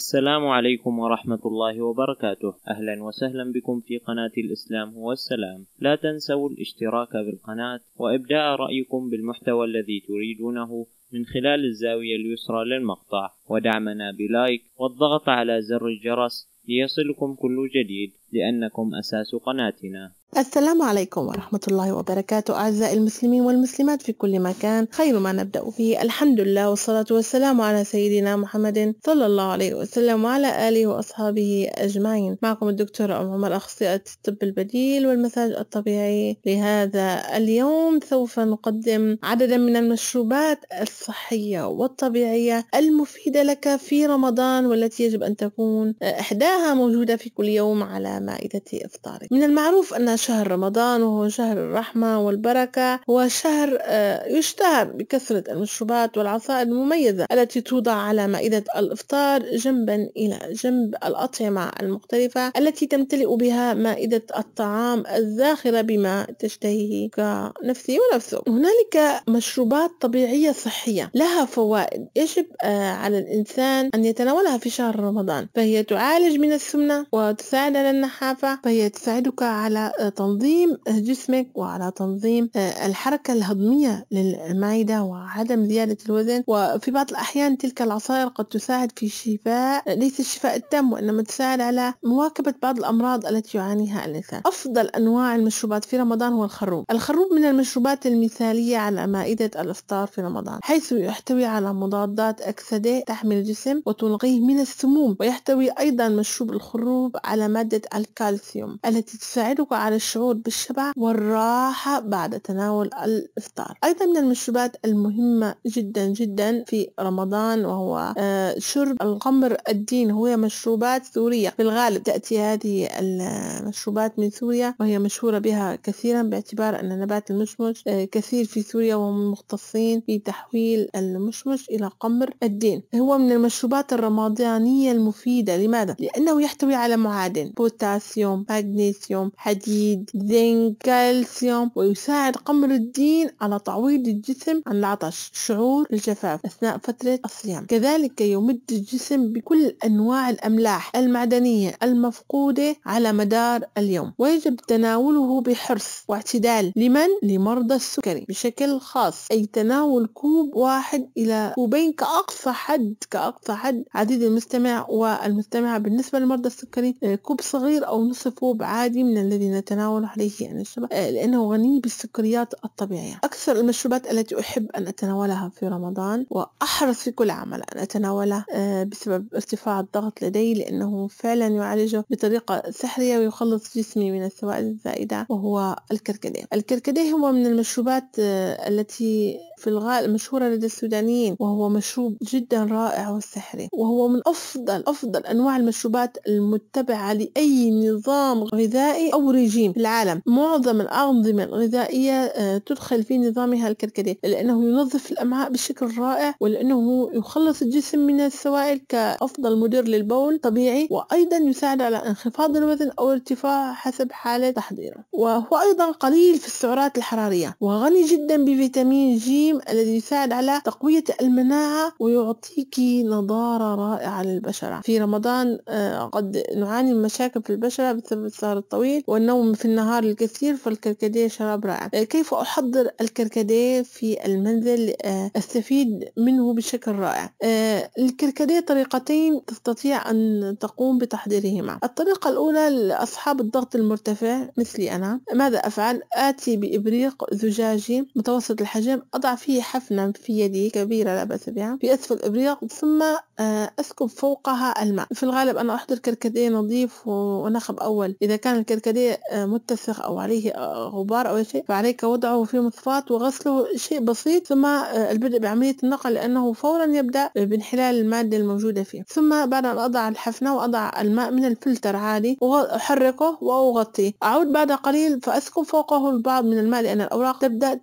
السلام عليكم ورحمة الله وبركاته أهلا وسهلا بكم في قناة الإسلام هو السلام لا تنسوا الاشتراك بالقناة وإبداء رأيكم بالمحتوى الذي تريدونه من خلال الزاوية اليسرى للمقطع ودعمنا بلايك والضغط على زر الجرس ليصلكم كل جديد لأنكم أساس قناتنا السلام عليكم ورحمة الله وبركاته أعزائي المسلمين والمسلمات في كل مكان خير ما نبدأ به الحمد لله والصلاة والسلام على سيدنا محمد صلى الله عليه وسلم وعلى آله وأصحابه أجمعين معكم الدكتورة أم عمر أخصائية الطب البديل والمساج الطبيعي لهذا اليوم سوف نقدم عددا من المشروبات الصحية والطبيعية المفيدة لك في رمضان والتي يجب أن تكون إحداها موجودة في كل يوم على مائدة إفطارك من المعروف أن شهر رمضان وهو شهر الرحمة والبركة وشهر آه، يشتهر بكثرة المشروبات والعصائر المميزة التي توضع على مائدة الإفطار جنبا إلى جنب الأطعمة المختلفة التي تمتلئ بها مائدة الطعام الزاخرة بما تشتهيه كنفسي ونفسه هنالك مشروبات طبيعية صحية لها فوائد يجب آه، على الإنسان أن يتناولها في شهر رمضان فهي تعالج من السمنة وتساعد على النحافة فهي تساعدك على تنظيم جسمك وعلى تنظيم آه، الحركة الهضمية للمعدة وعدم زيادة الوزن وفي بعض الأحيان تلك العصائر قد تساعد في الشفاء ليس الشفاء التام وإنما تساعد على مواكبة بعض الأمراض التي يعانيها الإنسان أفضل أنواع المشروبات في رمضان هو الخروب الخروب من المشروبات المثالية على مائدة الإفطار في رمضان حيث يحتوي على مضادات أكسدة تحمي الجسم وتلغيه من السموم ويحتوي أيضا مشروب الخروب على مادة الكالسيوم التي تساعدك على عن الشعور بالشبع والراحة بعد تناول الإفطار أيضا من المشروبات المهمة جدا جدا في رمضان وهو آه، شرب القمر الدين هو مشروبات سورية في الغالب تأتي هذه المشروبات آه، من سوريا وهي مشهورة بها كثيرا باعتبار أن نبات المشمش آه، كثير في سوريا وهم مختصين في تحويل المشمش إلى قمر الدين هو من المشروبات الرمضانية المفيدة لماذا؟ لأنه يحتوي على معادن بوتاسيوم مغنيسيوم حديد يزيد زنك كالسيوم ويساعد قمر الدين على تعويض الجسم عن العطش شعور الجفاف أثناء فترة الصيام كذلك يمد الجسم بكل أنواع الأملاح المعدنية المفقودة على مدار اليوم ويجب تناوله بحرص واعتدال لمن لمرضى السكري بشكل خاص أي تناول كوب واحد إلى كوبين كأقصى حد كأقصى حد عديد المستمع والمستمعة بالنسبة لمرضى السكري آه، كوب صغير أو نصف كوب عادي من الذي نتناوله التناول عليه يعني يشرب آه، لأنه غني بالسكريات الطبيعية أكثر المشروبات التي أحب أن أتناولها في رمضان وأحرص في كل عمل أن أتناولها آه، بسبب ارتفاع الضغط لدي لأنه فعلا يعالجه بطريقة سحرية ويخلص جسمي من السوائل الزائدة وهو الكركديه الكركديه هو من المشروبات آه، التي في الغالب مشهورة لدى السودانيين وهو مشروب جدا رائع وسحري وهو من أفضل أفضل أنواع المشروبات المتبعة لأي نظام غذائي أو ريجيم القديم في العالم معظم الأنظمة الغذائية آه، تدخل في نظامها الكركديه لأنه ينظف الأمعاء بشكل رائع ولأنه يخلص الجسم من السوائل كأفضل مدير للبول طبيعي وأيضا يساعد على انخفاض الوزن أو ارتفاعه حسب حالة تحضيره وهو أيضا قليل في السعرات الحرارية وغني جدا بفيتامين جيم الذي يساعد على تقوية المناعة ويعطيك نضارة رائعة للبشرة في رمضان آه، قد نعاني من مشاكل في البشرة بسبب السهر الطويل والنوم في النهار الكثير فالكركديه شراب رائع آه، كيف أحضر الكركديه في المنزل آه، أستفيد منه بشكل رائع آه، الكركديه طريقتين تستطيع أن تقوم بتحضيرهما الطريقة الأولى لأصحاب الضغط المرتفع مثلي أنا ماذا أفعل آتي بإبريق زجاجي متوسط الحجم أضع فيه حفنة في يدي كبيرة لا بأس بها في أسفل الإبريق ثم أسكب فوقها الماء في الغالب أنا أحضر كركديه نظيف ونخب أول إذا كان الكركديه متسخ أو عليه آه، غبار أو شيء فعليك وضعه في مصفاة وغسله شيء بسيط ثم آه، البدء بعملية النقل لأنه فورا يبدأ بانحلال المادة الموجودة فيه ثم بعد أن أضع الحفنة وأضع الماء من الفلتر عادي وأحركه وأغطيه أعود بعد قليل فأسكب فوقه البعض من الماء لأن الأوراق تبدأ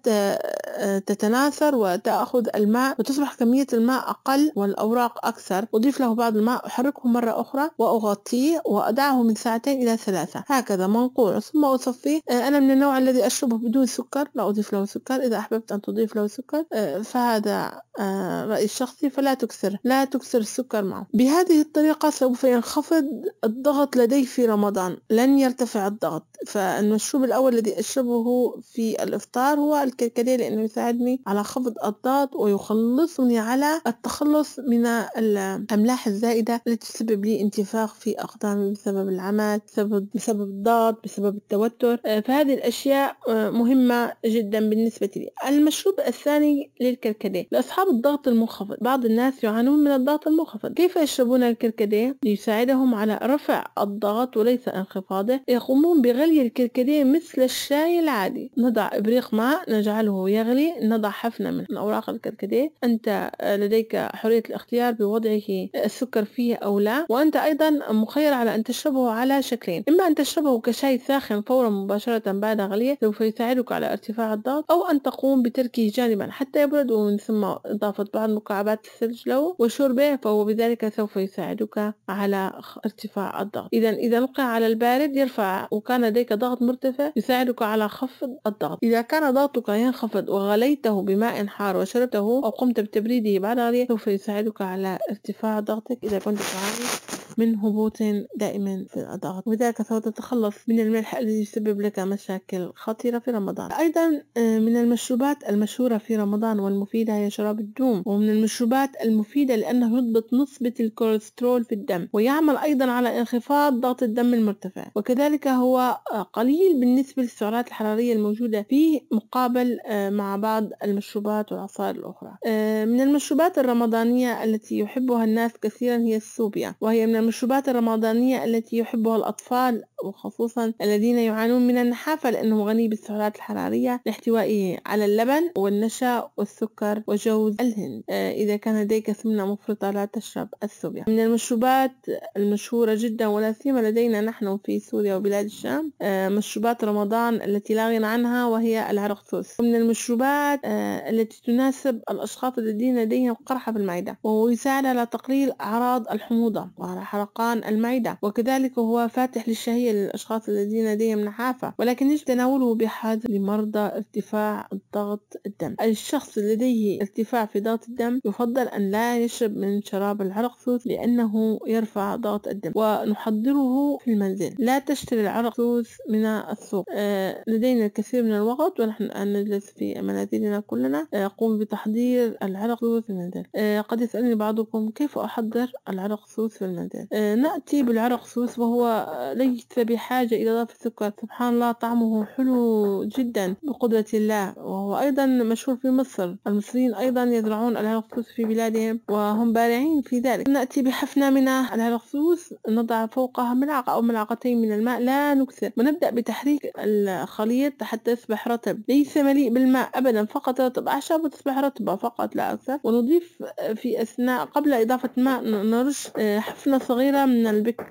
تتناثر وتأخذ الماء وتصبح كمية الماء أقل والأوراق أكثر أضيف له بعض الماء أحركه مرة أخرى وأغطيه وأدعه من ساعتين إلى ثلاثة هكذا منقوع ثم أصفيه آه، أنا من النوع الذي أشربه بدون سكر لا أضيف له سكر إذا أحببت أن تضيف له سكر آه، فهذا آه، رأيي الشخصي فلا تكثر لا تكثر السكر معه بهذه الطريقة سوف ينخفض الضغط لدي في رمضان لن يرتفع الضغط فالمشروب الأول الذي أشربه في الإفطار هو الكركديه لأنه يساعدني على خفض الضغط ويخلصني على التخلص من الأملاح الزائدة التي تسبب لي انتفاخ في أقدامي بسبب العمل بسبب, بسبب الضغط بسبب التوتر فهذه الأشياء آه، مهمة جدا بالنسبة لي المشروب الثاني للكركديه لأصحاب الضغط المنخفض بعض الناس يعانون من الضغط المنخفض كيف يشربون الكركديه ليساعدهم على رفع الضغط وليس انخفاضه يقومون بغلي الكركديه مثل الشاي العادي نضع إبريق ماء نجعله يغلي المغري نضع حفنة من أوراق الكركديه أنت آه، لديك حرية الاختيار بوضعه آه، السكر فيه أو لا وأنت أيضا مخير على أن تشربه على شكلين إما أن تشربه كشاي ساخن فورا مباشرة بعد غليه سوف يساعدك على ارتفاع الضغط أو أن تقوم بتركه جانبا حتى يبرد ومن ثم إضافة بعض مكعبات الثلج له وشربه فهو بذلك سوف يساعدك على ارتفاع الضغط إذا إذا نقع على البارد يرفع وكان لديك ضغط مرتفع يساعدك على خفض الضغط إذا كان ضغطك ينخفض وغليته بماء حار وشربته أو قمت بتبريده بعد سوف يساعدك على ارتفاع ضغطك إذا كنت تعاني من هبوط دائم في الأضعاف وذلك سوف تتخلص من الملح الذي يسبب لك مشاكل خطيرة في رمضان أيضا آه، من المشروبات المشهورة في رمضان والمفيدة هي شراب الدوم ومن المشروبات المفيدة لأنه يضبط نسبة الكوليسترول في الدم ويعمل أيضا على انخفاض ضغط الدم المرتفع وكذلك هو آه، قليل بالنسبة للسعرات الحرارية الموجودة فيه مقابل آه، مع بعض المشروبات والعصائر الأخرى من المشروبات الرمضانية التي يحبها الناس كثيرا هي السوبيا وهي من المشروبات الرمضانية التي يحبها الأطفال وخصوصا الذين يعانون من النحافة لأنه غني بالسعرات الحرارية لاحتوائه على اللبن والنشا والسكر وجوز الهند آه، إذا كان لديك سمنة مفرطة لا تشرب السوبيا من المشروبات المشهورة جدا ولا سيما لدينا نحن في سوريا وبلاد الشام آه، مشروبات رمضان التي لا غنى عنها وهي العرقسوس ومن المشروبات آه، التي تناسب الأشخاص الذين لديهم قرحة في المعدة وهو يساعد على تقليل أعراض الحموضة وعلى حرقان المعدة وكذلك هو فاتح للشهية للأشخاص الذين لديهم نحافة ولكن يجب تناوله بحذر لمرضى ارتفاع ضغط الدم الشخص لديه ارتفاع في ضغط الدم يفضل أن لا يشرب من شراب العرق سوس لأنه يرفع ضغط الدم ونحضره في المنزل لا تشتري العرق سوس من السوق آه، لدينا الكثير من الوقت ونحن الآن نجلس في منازلنا كلنا آه، قوم بتحضير العرق سوس في المنزل آه، قد يسألني بعضكم كيف أحضر العرق سوس في المنزل نأتي بالعرق سوس وهو ليس بحاجة إلى ضعف السكر سبحان الله طعمه حلو جدا بقدرة الله وهو أيضا مشهور في مصر المصريين أيضا يزرعون الهرقسوس في بلادهم وهم بارعين في ذلك نأتي بحفنة من الهرقسوس نضع فوقها ملعقة أو ملعقتين من الماء لا نكثر ونبدأ بتحريك الخليط حتى يصبح رطب ليس مليء بالماء أبدا فقط رطب أعشابه تصبح رطبة فقط لا أكثر ونضيف في أثناء قبل إضافة ماء نرش آه، حفنة صغيرة من البيك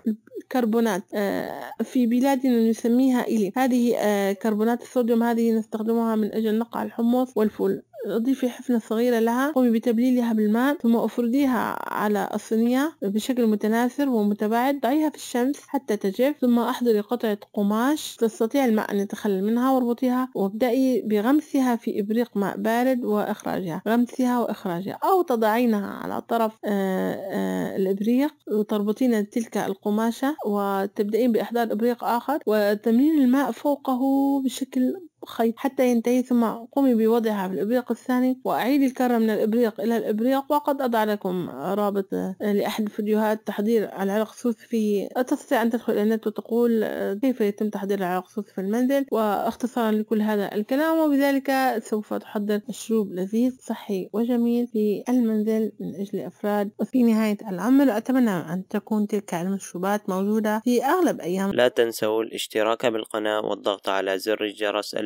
كربونات آه، في بلادنا نسميها إلي هذه آه، كربونات الصوديوم هذه نستخدمها من أجل نقع الحمص والفول اضيفي حفنة صغيرة لها قومي بتبليلها بالماء ثم افرديها على الصينية بشكل متناثر ومتباعد ضعيها في الشمس حتى تجف ثم احضري قطعة قماش تستطيع الماء ان يتخلل منها واربطيها وابدأي بغمسها في ابريق ماء بارد واخراجها غمسها واخراجها او تضعينها على طرف آه، آه، الابريق وتربطين تلك القماشة وتبدأين باحضار ابريق اخر وتملين الماء فوقه بشكل خيط حتى ينتهي ثم قومي بوضعها في الإبريق الثاني وأعيد الكرة من الإبريق إلى الإبريق وقد أضع لكم رابط آه، لأحد فيديوهات تحضير العلق سوس في تستطيع أن تدخل النت وتقول آه، كيف يتم تحضير العلق سوس في المنزل واختصارا لكل هذا الكلام وبذلك سوف تحضر مشروب لذيذ صحي وجميل في المنزل من أجل أفراد وفي نهاية العمل أتمنى أن تكون تلك المشروبات موجودة في أغلب أيام لا تنسوا الاشتراك بالقناة والضغط على زر الجرس